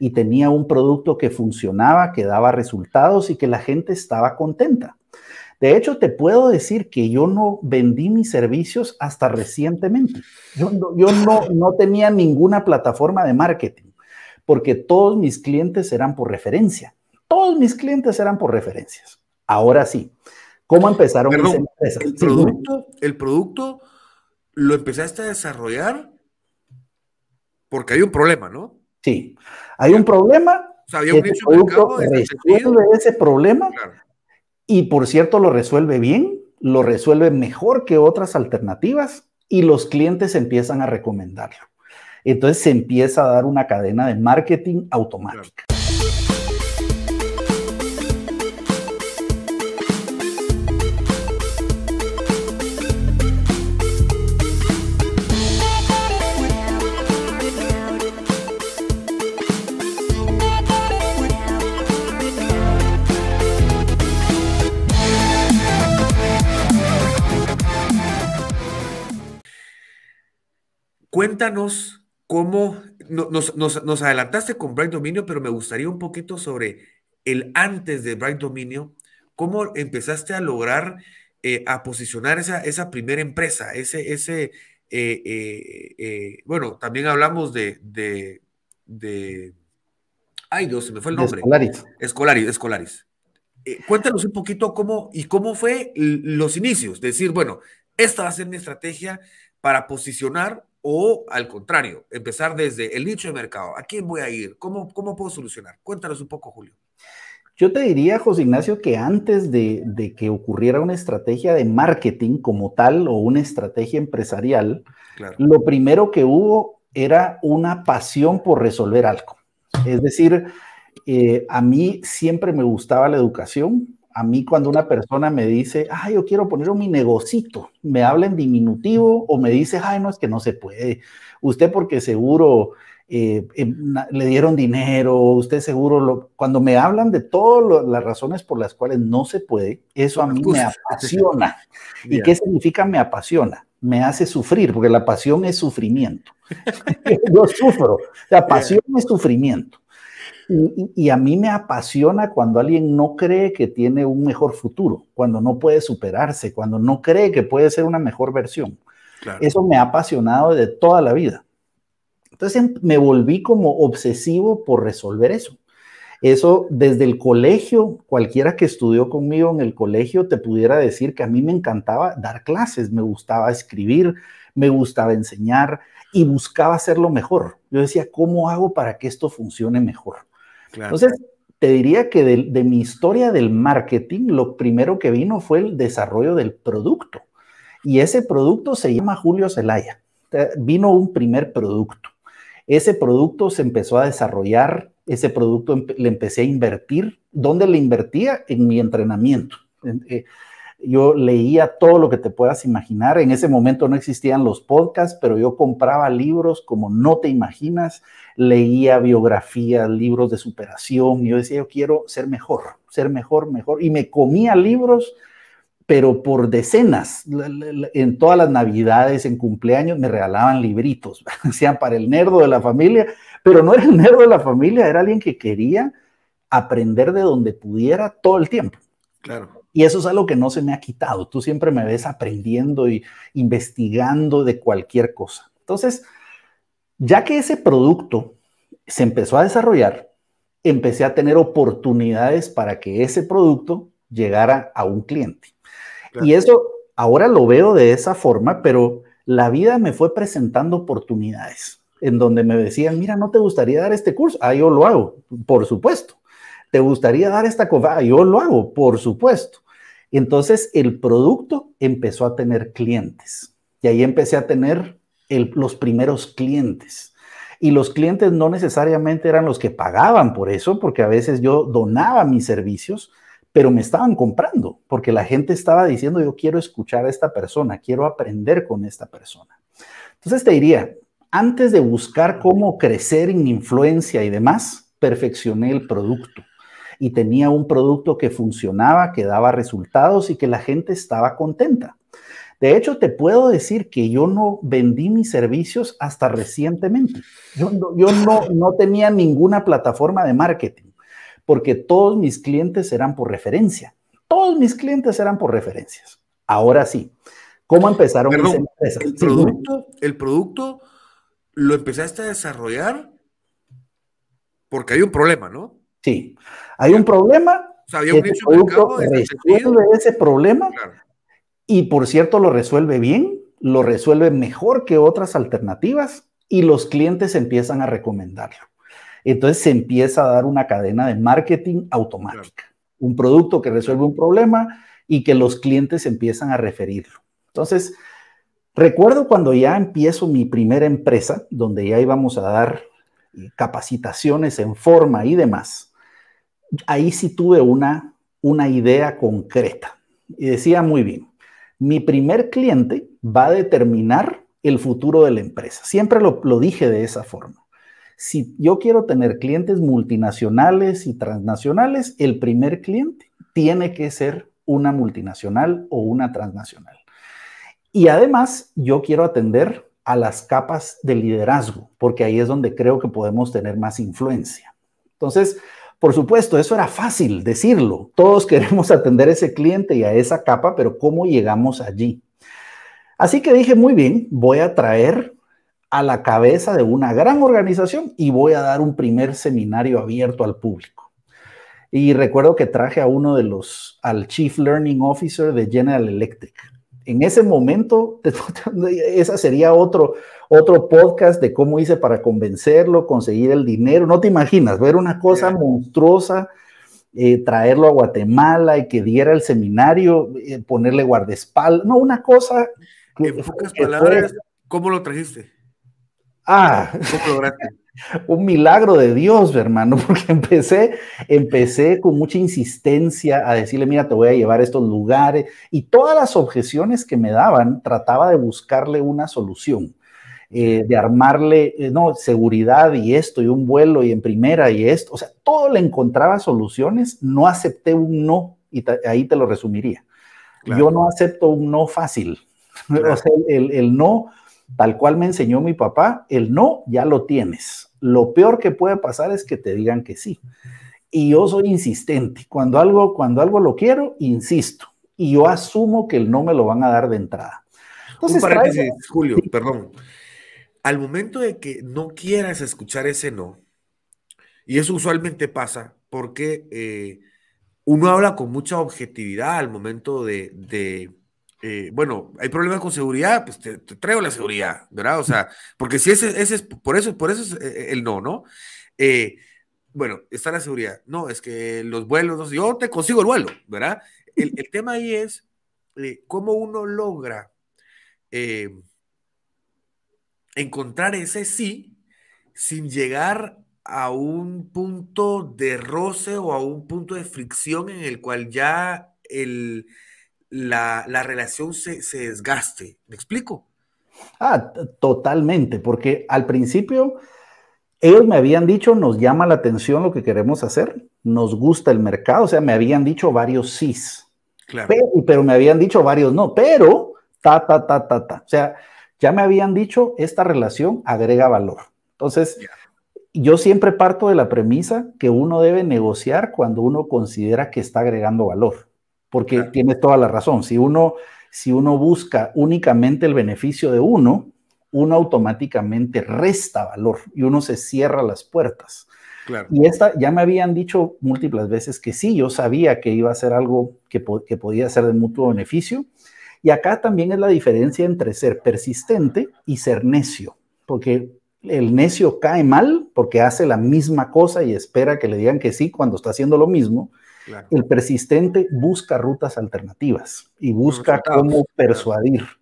y tenía un producto que funcionaba, que daba resultados y que la gente estaba contenta. De hecho, te puedo decir que yo no vendí mis servicios hasta recientemente. Yo, no, no, tenía ninguna plataforma de marketing porque todos mis clientes eran por referencia. Todos mis clientes eran por referencias. Ahora sí. ¿Cómo empezaron producto, el producto lo empezaste a desarrollar porque hay un problema, ¿no? Sí, hay un problema. ese problema y por cierto lo resuelve bien, lo resuelve mejor que otras alternativas y los clientes empiezan a recomendarlo. Entonces se empieza a dar una cadena de marketing automática. Cuéntanos cómo nos, adelantaste con Bright Dominio, pero me gustaría un poquito sobre el antes de Bright Dominio, cómo empezaste a lograr eh, a posicionar esa, esa primera empresa, ese, eh, eh, bueno, también hablamos de, de, de, ay Dios, se me fue el nombre. Escolaris. Escolaris, Escolaris. cuéntanos un poquito cómo y cómo fue los inicios, decir, bueno, esta va a ser mi estrategia para posicionar o al contrario, empezar desde el nicho de mercado. ¿A quién voy a ir? ¿Cómo, puedo solucionar? Cuéntanos un poco, Julio. Yo te diría, José Ignacio, que antes de, que ocurriera una estrategia de marketing como tal o una estrategia empresarial, lo primero que hubo era una pasión por resolver algo. Es decir, eh, a mí siempre me gustaba la educación, a mí cuando una persona me dice, ay, yo quiero poner mi negocito, me habla en diminutivo o me dice, ay, no, es que no se puede. Usted porque seguro eh, em, le dieron dinero, usted seguro, lo... cuando me hablan de todas las razones por las cuales no se puede, eso a mí me apasiona. ¿Y qué significa me apasiona? Me hace sufrir, porque la pasión es sufrimiento. yo sufro, la pasión es sufrimiento. Y, a mí me apasiona cuando alguien no cree que tiene un mejor futuro, cuando no puede superarse, cuando no cree que puede ser una mejor versión. Eso me ha apasionado de toda la vida. Entonces em, me volví como obsesivo por resolver eso. Eso desde el colegio, cualquiera que estudió conmigo en el colegio te pudiera decir que a mí me encantaba dar clases, me gustaba escribir, me gustaba enseñar y buscaba hacerlo mejor. Yo decía, ¿cómo hago para que esto funcione mejor? Entonces, te diría que de, mi historia del marketing, lo primero que vino fue el desarrollo del producto. Y ese producto se llama Julio Zelaya. Vino un primer producto. Ese producto se empezó a desarrollar, ese producto le empecé a invertir. ¿Dónde le invertía? En mi entrenamiento. Eh, yo leía todo lo que te puedas imaginar. En ese momento no existían los podcasts, pero yo compraba libros como no te imaginas, leía biografías, libros de superación. Yo decía, yo quiero ser mejor, ser mejor, mejor. Y me comía libros, pero por decenas. En todas las navidades, en cumpleaños, me regalaban libritos, sean para el nerdo de la familia, pero no era el nerdo de la familia, era alguien que quería aprender de donde pudiera todo el tiempo. Claro. Y eso es algo que no se me ha quitado. Tú siempre me ves aprendiendo y investigando de cualquier cosa. Entonces, ya que ese producto se empezó a desarrollar, empecé a tener oportunidades para que ese producto llegara a un cliente. Y eso ahora lo veo de esa forma, pero la vida me fue presentando oportunidades en donde me decían, mira, ¿no te gustaría dar este curso? Ah, yo lo hago, por supuesto. ¿Te gustaría dar esta cobada? Ah, yo lo hago, por supuesto. Entonces el producto empezó a tener clientes y ahí empecé a tener los primeros clientes. Y los clientes no necesariamente eran los que pagaban por eso, porque a veces yo donaba mis servicios, pero me estaban comprando, porque la gente estaba diciendo, yo quiero escuchar a esta persona, quiero aprender con esta persona. Entonces te diría, antes de buscar cómo crecer en influencia y demás, perfeccioné el producto y tenía un producto que funcionaba, que daba resultados y que la gente estaba contenta. De hecho, te puedo decir que yo no vendí mis servicios hasta recientemente. Yo, no, no, tenía ninguna plataforma de marketing porque todos mis clientes eran por referencia. Todos mis clientes eran por referencias. Ahora sí. ¿Cómo empezaron producto, el producto lo empezaste a desarrollar porque hay un problema, ¿no? Sí, hay un problema. un resuelve ese problema y por cierto lo resuelve bien, lo resuelve mejor que otras alternativas y los clientes empiezan a recomendarlo. Entonces se empieza a dar una cadena de marketing automática. Un producto que resuelve un problema y que los clientes empiezan a referirlo. Entonces, recuerdo cuando ya empiezo mi primera empresa, donde ya íbamos a dar eh, capacitaciones en forma y demás ahí sí tuve una, una idea concreta. Y decía muy bien, mi primer cliente va a determinar el futuro de la empresa. Siempre lo, lo dije de esa forma. Si yo quiero tener clientes multinacionales y transnacionales, el primer cliente tiene que ser una multinacional o una transnacional. Y además, yo quiero atender a las capas de liderazgo, porque ahí es donde creo que podemos tener más influencia. Entonces, por supuesto, eso era fácil decirlo. Todos queremos atender a ese cliente y a esa capa, pero ¿cómo llegamos allí? Así que dije, muy bien, voy a traer a la cabeza de una gran organización y voy a dar un primer seminario abierto al público. Y recuerdo que traje a uno de los, al Chief Learning Officer de General Electric. En ese momento, esa sería otro, otro podcast de cómo hice para convencerlo, conseguir el dinero. No te imaginas, ver una cosa monstruosa, eh, traerlo a Guatemala y que diera el seminario, eh, ponerle guardaespaldas. No, una cosa. En pocas palabras, ¿cómo lo trajiste? Ah, un milagro de Dios, hermano, porque empecé, empecé con mucha insistencia a decirle, mira, te voy a llevar a estos lugares y todas las objeciones que me daban, trataba de buscarle una solución. Eh, de armarle, eh, no, seguridad y esto, y un vuelo y en primera y esto, o sea, todo le encontraba soluciones, no acepté un no, y ahí te lo resumiría. Yo no acepto un no fácil, o sea, el, no, tal cual me enseñó mi papá, el no ya lo tienes, lo peor que puede pasar es que te digan que sí. Y yo soy insistente, cuando algo, cuando algo lo quiero, insisto, y yo asumo que el no me lo van a dar de entrada. Entonces, Julio, perdón al momento de que no quieras escuchar ese no, y eso usualmente pasa porque eh, uno habla con mucha objetividad al momento de, eh, bueno, hay problemas con seguridad, pues te, traigo la seguridad, ¿verdad? O sea, porque si ese, es, por eso, por eso es eh, el no, ¿no? bueno, está la seguridad. No, es que los vuelos, no yo te consigo el vuelo, ¿verdad? El, tema ahí es cómo uno logra encontrar ese sí sin llegar a un punto de roce o a un punto de fricción en el cual ya el, la, la, relación se, se desgaste. ¿Me explico? Ah, totalmente, porque al principio ellos me habían dicho, nos llama la atención lo que queremos hacer, nos gusta el mercado, o sea, me habían dicho varios sís, claro. pero, me habían dicho varios no, pero ta, ta, ta, ta, ta. O sea, ya me habían dicho, esta relación agrega valor. Entonces, yo siempre parto de la premisa que uno debe negociar cuando uno considera que está agregando valor, porque tiene toda la razón. Si uno, si uno busca únicamente el beneficio de uno, uno automáticamente resta valor y uno se cierra las puertas. Claro. Y esta ya me habían dicho múltiples veces que sí, yo sabía que iba a ser algo que podía ser de mutuo beneficio, y acá también es la diferencia entre ser persistente y ser necio, porque el necio cae mal porque hace la misma cosa y espera que le digan que sí cuando está haciendo lo mismo. El persistente busca rutas alternativas y busca cómo persuadir.